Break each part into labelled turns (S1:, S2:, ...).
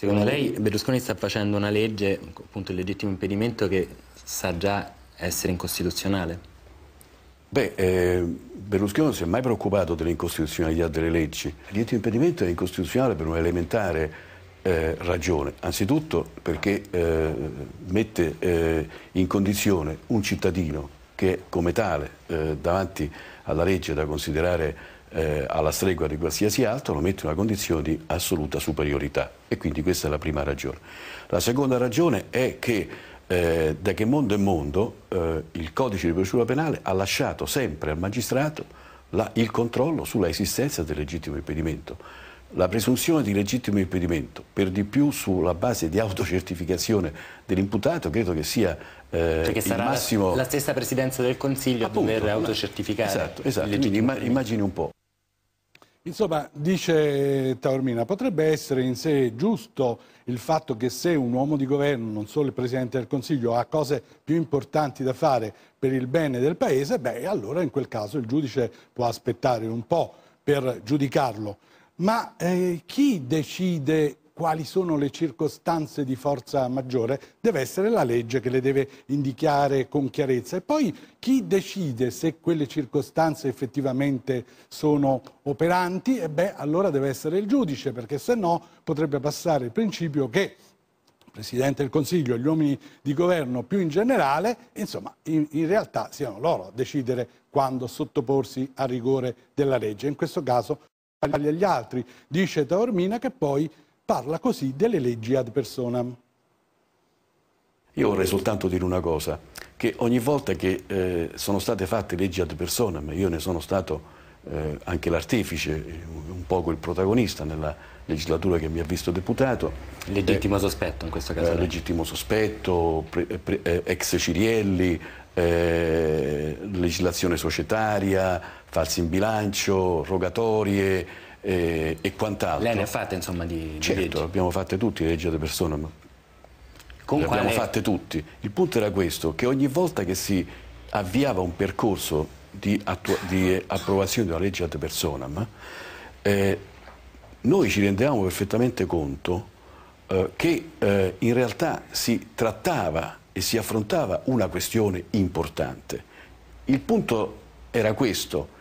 S1: Secondo lei Berlusconi sta facendo una legge, appunto il legittimo impedimento, che sa già essere incostituzionale? Beh, eh, Berlusconi
S2: non si è mai preoccupato dell'incostituzionalità delle leggi. Il legittimo impedimento è incostituzionale per un'elementare eh, ragione. Anzitutto perché eh, mette eh, in condizione un cittadino che come tale, eh, davanti alla legge da considerare eh, alla stregua di qualsiasi altro, lo mette in una condizione di assoluta superiorità. E quindi questa è la prima ragione. La seconda ragione è che eh, da che mondo è mondo eh, il codice di procedura penale ha lasciato sempre al magistrato la, il controllo sulla esistenza del legittimo impedimento. La presunzione di legittimo impedimento, per di più sulla base di autocertificazione dell'imputato, credo che sia eh, Perché cioè sarà massimo... la, la,
S1: stessa Presidenza del Consiglio Appunto, a dover autocertificare. Esatto,
S2: esatto. Immagini un po'.
S3: Insomma, dice Taormina, potrebbe essere in sé giusto il fatto che se un uomo di governo, non solo il Presidente del Consiglio, ha cose più importanti da fare per il bene del Paese, beh, allora in quel caso il giudice può aspettare un po' per giudicarlo. Ma eh, chi decide quali sono le circostanze di forza maggiore, deve essere la legge che le deve indicare con chiarezza. E poi chi decide se quelle circostanze effettivamente sono operanti? E beh, allora deve essere il giudice, perché se no potrebbe passare il principio che il Presidente del Consiglio, gli uomini di governo più in generale, insomma, in, in, realtà siano loro a decidere quando sottoporsi al rigore della legge. In questo caso agli altri, dice Taormina, che poi parla così delle leggi ad personam.
S2: Io vorrei soltanto dire una cosa, che ogni volta che eh, sono state fatte leggi ad personam, io ne sono stato eh, anche l'artefice, un poco il protagonista nella legislatura che mi ha visto deputato. Legittimo eh, sospetto in questo caso? Eh, legittimo sospetto, pre, pre, eh, ex Cirielli, eh, legislazione societaria, falsi in bilancio, rogatorie, e, e quant'altro. Lei ne ha fatte insomma di, certo, di leggi? Certo, abbiamo fatte tutti le leggi ad persona, ma Con le quale... abbiamo fatte tutti. Il punto era questo, che ogni volta che si avviava un percorso di, di approvazione della legge ad personam, eh, noi ci rendevamo perfettamente conto eh, che eh, in realtà si trattava e si affrontava una questione importante. Il punto era questo,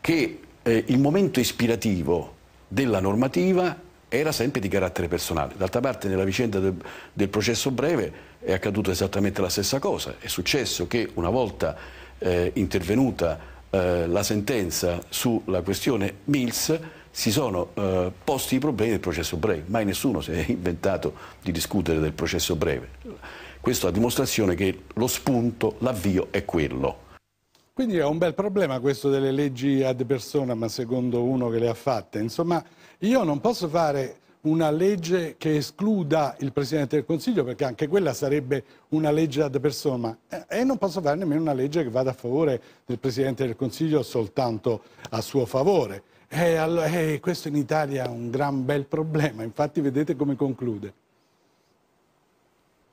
S2: che eh, il momento ispirativo della normativa era sempre di carattere personale. D'altra parte nella vicenda del, del processo breve è accaduta esattamente la stessa cosa. È successo che una volta eh, intervenuta eh, la sentenza sulla questione Mills si sono eh, posti i problemi del processo breve. Mai nessuno si è inventato di discutere del processo breve. Questo a dimostrazione che lo spunto, l'avvio è quello.
S3: Quindi è un bel problema questo delle leggi ad persona, ma secondo uno che le ha fatte. Insomma, io non posso fare una legge che escluda il Presidente del Consiglio, perché anche quella sarebbe una legge ad persona, eh, e non posso fare nemmeno una legge che vada a favore del Presidente del Consiglio soltanto a suo favore. E allora, e questo in Italia è un gran bel problema, infatti vedete come conclude.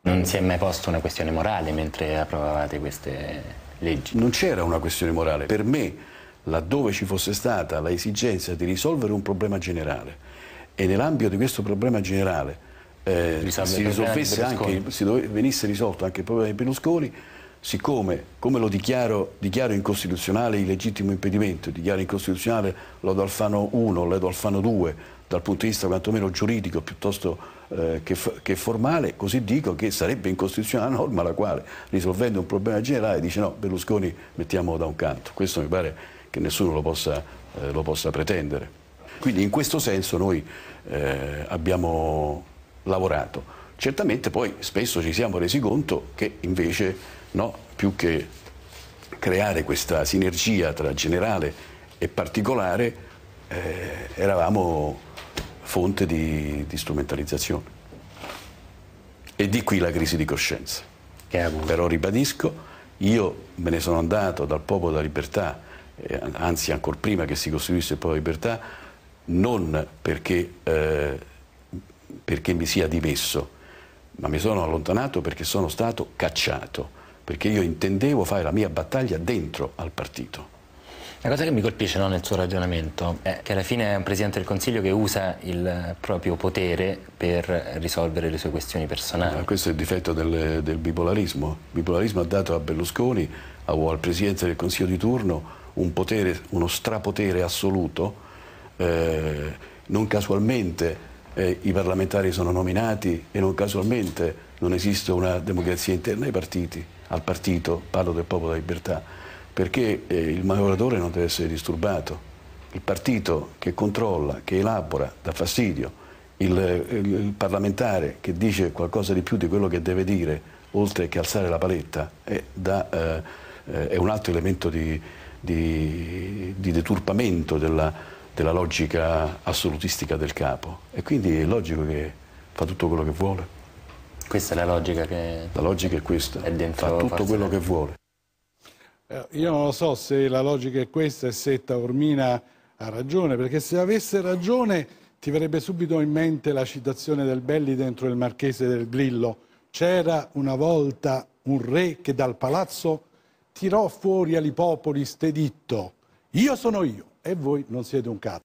S1: Non si è mai posto una questione morale
S2: mentre approvavate queste leggi. Non c'era una questione morale. Per me, laddove ci fosse stata l'esigenza di risolvere un problema generale e nell'ambito di questo problema generale eh, si, si, anche, si dove, venisse risolto anche il problema di Berlusconi, siccome, come lo dichiaro, dichiaro incostituzionale il legittimo impedimento, dichiaro incostituzionale l'Odo Alfano 1, l'Odo Alfano 2, dal punto di vista quantomeno giuridico piuttosto eh, che, che, formale, così dico che sarebbe incostituzionale la norma la quale, risolvendo un problema generale, dice no, Berlusconi mettiamo da un canto. Questo mi pare che nessuno lo possa, eh, lo possa pretendere. Quindi in questo senso noi eh, abbiamo lavorato. Certamente poi spesso ci siamo resi conto che invece no? più che creare questa sinergia tra generale e particolare, eh, eravamo fonte di, di, strumentalizzazione. E di qui la crisi di coscienza. Però ribadisco, io me ne sono andato dal popolo della libertà, eh, anzi ancora prima che si costruisse il popolo della libertà, non perché, eh, perché mi sia dimesso, ma mi sono allontanato perché sono stato cacciato perché io intendevo fare la mia battaglia dentro al partito.
S1: La cosa che mi colpisce no, nel suo ragionamento è che alla fine è un Presidente del Consiglio che usa il proprio potere per risolvere le sue questioni personali. Ma
S2: questo è il difetto del, del bipolarismo. Il bipolarismo ha dato a Berlusconi o al Presidente del Consiglio di turno un potere, uno strapotere assoluto. Eh, non casualmente eh, i parlamentari sono nominati e non casualmente non esiste una democrazia interna ai partiti, al partito, parlo del Popolo della Libertà, perché eh, il lavoratore non deve essere disturbato. Il partito che controlla, che elabora, dà fastidio, il, il, il parlamentare che dice qualcosa di più di quello che deve dire, oltre che alzare la paletta, è, da, eh, eh, è un altro elemento di, di, di deturpamento della della logica assolutistica del capo e quindi è logico che fa tutto quello che vuole. Questa è la logica che... La logica è questa, è fa tutto quello che vuole.
S3: Eh, io non lo so se la logica è questa e se Taormina ha ragione, perché se avesse ragione ti verrebbe subito in mente la citazione del Belli dentro il Marchese del Grillo. C'era una volta un re che dal palazzo tirò fuori agli popoli st'editto. Io sono io, e voi non siete un cazzo.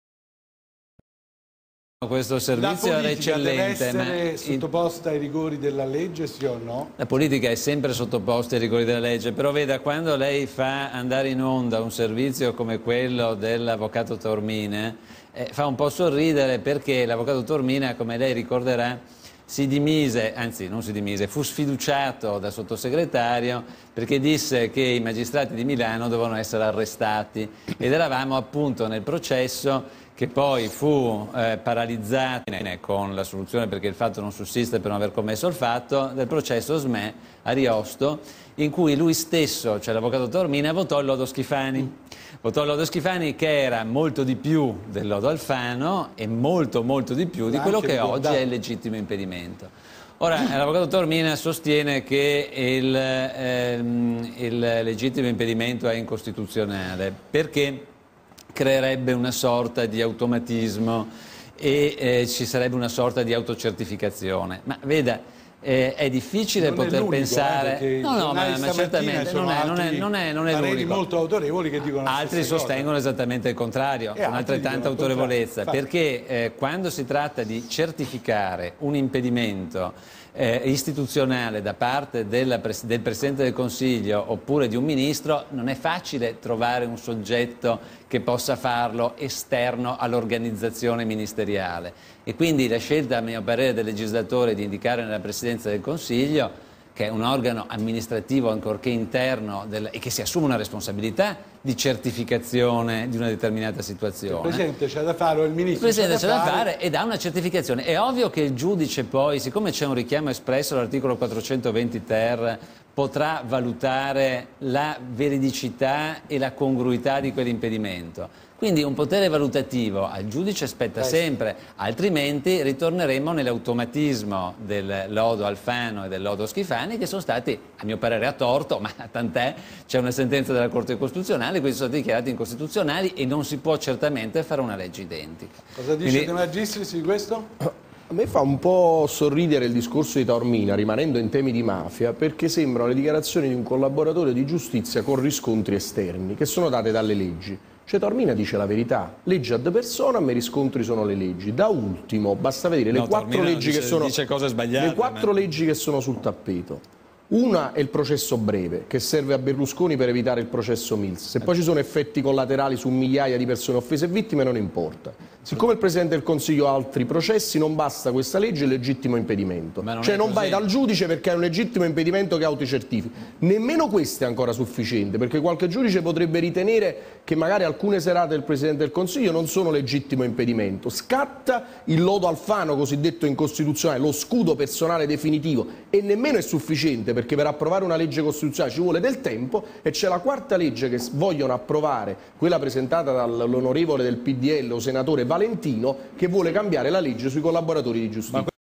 S1: Questo servizio era eccellente. La Ma è
S3: sottoposta ai rigori della legge, sì o no?
S1: La politica è sempre sottoposta ai rigori della legge, però veda, quando lei fa andare in onda un servizio come quello dell'avvocato Tormina, eh, fa un po' sorridere perché l'avvocato Tormina, come lei ricorderà, si dimise, anzi non si dimise, fu sfiduciato dal sottosegretario perché disse che i magistrati di Milano dovevano essere arrestati ed eravamo appunto nel processo che poi fu eh, paralizzata con la soluzione perché il fatto non sussiste per non aver commesso il fatto, del processo SME a Riosto, in cui lui stesso, cioè l'avvocato Tormina, votò il lodo Schifani. Mm. Votò il lodo Schifani che era molto di più del lodo Alfano e molto molto di più di quello che oggi è il legittimo impedimento. Ora, eh, l'avvocato Tormina sostiene che il, ehm, il legittimo impedimento è incostituzionale perché creerebbe una sorta di automatismo e eh, ci sarebbe una sorta di autocertificazione. Ma veda, eh, è difficile non poter è eh, pensare eh, no no ma, ma certamente non è, non è, non è, non è l'unico
S3: molto autorevoli che dicono altri sostengono
S1: cosa. esattamente il contrario e con altrettanta autorevolezza perché eh, quando si tratta di certificare un impedimento eh, istituzionale da parte del, del Presidente del Consiglio oppure di un Ministro, non è facile trovare un soggetto che possa farlo esterno all'organizzazione ministeriale. E quindi la scelta, a mio parere, del legislatore di indicare nella Presidenza del Consiglio che è un organo amministrativo ancorché interno del, e che si assume una responsabilità di certificazione di una determinata situazione. Il
S3: Presidente c'è da fare o il Ministro il c'è, da c'è da, fare
S1: e dà una certificazione. È ovvio che il giudice poi, siccome c'è un richiamo espresso all'articolo 420 ter, potrà valutare la veridicità e la congruità di quell'impedimento. Quindi un potere valutativo al giudice spetta eh, sempre, altrimenti ritorneremo nell'automatismo del lodo Alfano e del lodo Schifani che sono stati, a mio parere a torto, ma tant'è, c'è una sentenza della Corte Costituzionale, quindi sono stati dichiarati incostituzionali e non si può certamente fare una legge identica.
S4: Cosa dice quindi... De Magistris di questo? A me fa un po' sorridere il discorso di Taormina, rimanendo in temi di mafia, perché sembrano le dichiarazioni di un collaboratore di giustizia con riscontri esterni, che sono date dalle leggi. Cetormina cioè, dice la verità, legge ad personam e riscontri sono le leggi. Da ultimo, basta vedere le no, quattro, leggi, dice, che sono,
S1: le quattro
S4: leggi che sono sul tappeto. Una è il processo breve, che serve a Berlusconi per evitare il processo Mills. Se poi ci sono effetti collaterali su migliaia di persone offese e vittime, non importa. Siccome il Presidente del Consiglio ha altri processi, non basta questa legge, è legittimo impedimento. Non cioè non vai dal giudice perché hai un legittimo impedimento che autocertifichi. Nemmeno questo è ancora sufficiente, perché qualche giudice potrebbe ritenere che magari alcune serate del Presidente del Consiglio non sono legittimo impedimento. Scatta il lodo Alfano, cosiddetto incostituzionale, lo scudo personale definitivo, e nemmeno è sufficiente perché per approvare una legge costituzionale ci vuole del tempo e c'è la quarta legge che vogliono approvare, quella presentata dall'onorevole del PDL, senatore Valentino, che vuole cambiare la legge sui collaboratori di giustizia.